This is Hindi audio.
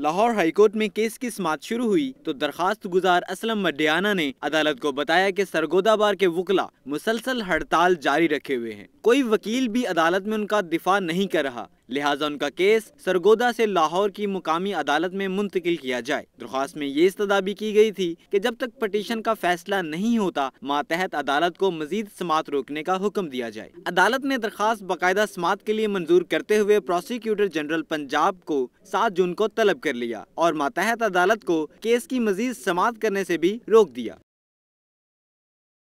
लाहौर हाईकोर्ट में केस की समात शुरू हुई तो दरखास्त गुजार असलम मडियाना ने अदालत को बताया कि सरगोदा बार के वकला मुसलसल हड़ताल जारी रखे हुए हैं कोई वकील भी अदालत में उनका दिफा नहीं कर रहा लिहाजा उनका केस सरगोदा से लाहौर की मुकामी अदालत में मुंतकिल किया जाए दरख्वास्त में ये इस्तदा भी की गई थी कि जब तक पटिशन का फैसला नहीं होता मातहत अदालत को मजीद समात रोकने का हुक्म दिया जाए अदालत ने दरख्वास्त बाकायदा समात के लिए मंजूर करते हुए प्रोसिक्यूटर जनरल पंजाब को सात जून को तलब कर लिया और मातहत अदालत को केस की मजीद समात करने से भी रोक दिया